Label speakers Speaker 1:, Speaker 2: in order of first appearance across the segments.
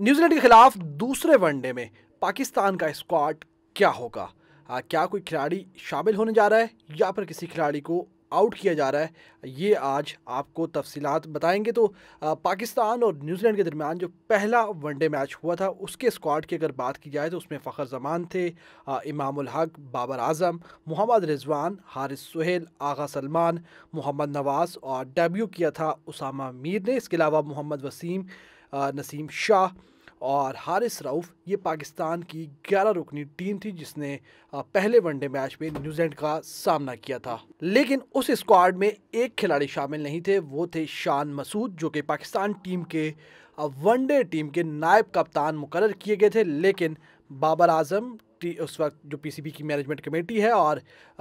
Speaker 1: New Zealand के खिलाफ दूसरे वनडे में पाकिस्तान का स्क्वाड क्या होगा आ, क्या कोई खिलाड़ी शामिल होने जा रहा है या फिर किसी खिलाड़ी को आउट किया जा रहा है ये आज आपको तफसीत बताएंगे तो आ, पाकिस्तान और न्यूजीलैंड के दरमियान जो पहला वनडे मैच हुआ था उसके स्क्वाड की अगर बात की जाए तो उसमें फ़खर जमान थे इमामुल हक बाबर आजम मोहम्मद रिजवान हारिस सुहेल आगा सलमान मोहम्मद नवाज़ और डेब्यू किया था उसामा मीर ने इसके अलावा मोहम्मद वसीम नसीम शाह और हारिस राउफ ये पाकिस्तान की ग्यारह रुकनी टीम थी जिसने पहले वनडे मैच में न्यूजीलैंड का सामना किया था लेकिन उस स्क्वाड में एक खिलाड़ी शामिल नहीं थे वो थे शान मसूद जो कि पाकिस्तान टीम के वनडे टीम के नायब कप्तान मुकर किए गए थे लेकिन बाबर आजम उस वक्त जो पीसीबी की मैनेजमेंट कमेटी है और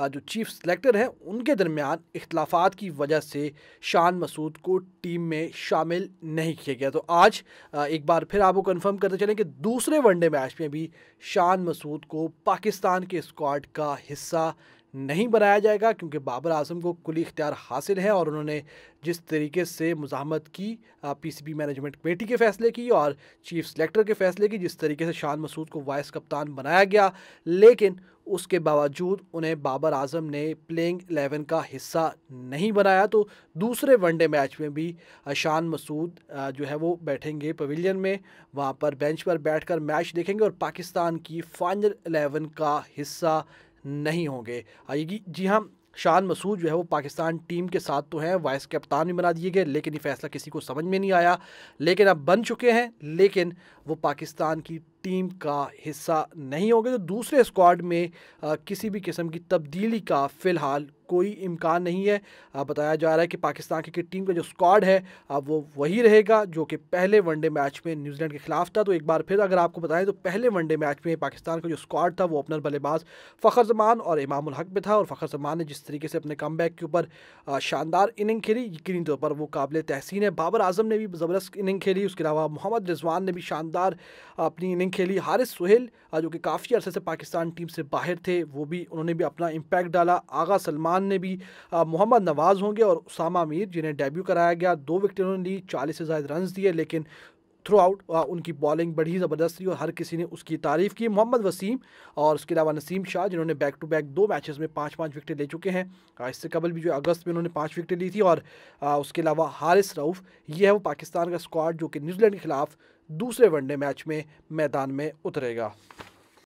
Speaker 1: जो चीफ सेलेक्टर हैं उनके दरमियान इख्तलाफात की वजह से शान मसूद को टीम में शामिल नहीं किया गया तो आज एक बार फिर आपको कंफर्म करते चलें कि दूसरे वनडे मैच में भी शान मसूद को पाकिस्तान के स्क्वाड का हिस्सा नहीं बनाया जाएगा क्योंकि बाबर आजम को कुल इख्तियार हासिल है और उन्होंने जिस तरीके से मुजामत की पीसीबी मैनेजमेंट कमेटी के फैसले की और चीफ सेलेक्टर के फैसले की जिस तरीके से शान मसूद को वाइस कप्तान बनाया गया लेकिन उसके बावजूद उन्हें बाबर आजम ने प्लेइंग एलेवन का हिस्सा नहीं बनाया तो दूसरे वनडे मैच में भी शान मसूद जो है वो बैठेंगे पवेलियन में वहाँ पर बेंच पर बैठकर मैच देखेंगे और पाकिस्तान की फाइनल एलेवन का हिस्सा नहीं होंगे आएगी हाँ, जी हाँ शान मसूद जो है वो पाकिस्तान टीम के साथ तो हैं वाइस कप्तान भी बना दिए गए लेकिन ये फैसला किसी को समझ में नहीं आया लेकिन अब बन चुके हैं लेकिन वो पाकिस्तान की टीम का हिस्सा नहीं होंगे तो दूसरे स्क्वाड में आ, किसी भी किस्म की तब्दीली का फ़िलहाल कोई इम्कान नहीं है बताया जा रहा है कि पाकिस्तान क्रिकेट टीम का जो स्क्वाड है वो वही रहेगा जो कि पहले वनडे मैच में न्यूजीलैंड के खिलाफ था तो एक बार फिर अगर आपको बताएं तो पहले वनडे मैच में पाकिस्तान का जो स्क्वाड था वो ओपनर बल्लेबाज फ़खर जमान और इमामुल हक में था और फ़खर जमान ने जिस तरीके से अपने कम के ऊपर शानदार इनिंग खेली यकीनी तौर पर वो काबिल तहसीन है बाबर आजम ने भी ज़बरदस्त इनिंग खेली उसके अलावा मोहम्मद रिजवान ने भी शानदार अपनी इनिंग खेली हारिस सुहेल जो कि काफ़ी अरसे से पाकिस्तान टीम से बाहर थे वो भी उन्होंने भी अपना इम्पैक्ट डाला आगा सलमान खान ने भी मोहम्मद नवाज़ होंगे और उसामा मीर जिन्हें डेब्यू कराया गया दो विकेटों ने ली चालीस से ज़्यादा रन दिए लेकिन थ्रू आउट उनकी बॉलिंग बड़ी ज़बरदस्त थी और हर किसी ने उसकी तारीफ़ की मोहम्मद वसीम और उसके अलावा नसीम शाह जिन्होंने बैक टू बैक दो मैचेस में पाँच पाँच विकेटें ले चुके हैं इससे कबल भी जो अगस्त में उन्होंने पाँच विकेटें ली थी और उसके अलावा हारिस रऊफ़ ये है वो पाकिस्तान का स्क्वाड जो कि न्यूजीलैंड के खिलाफ दूसरे वनडे मैच में मैदान में उतरेगा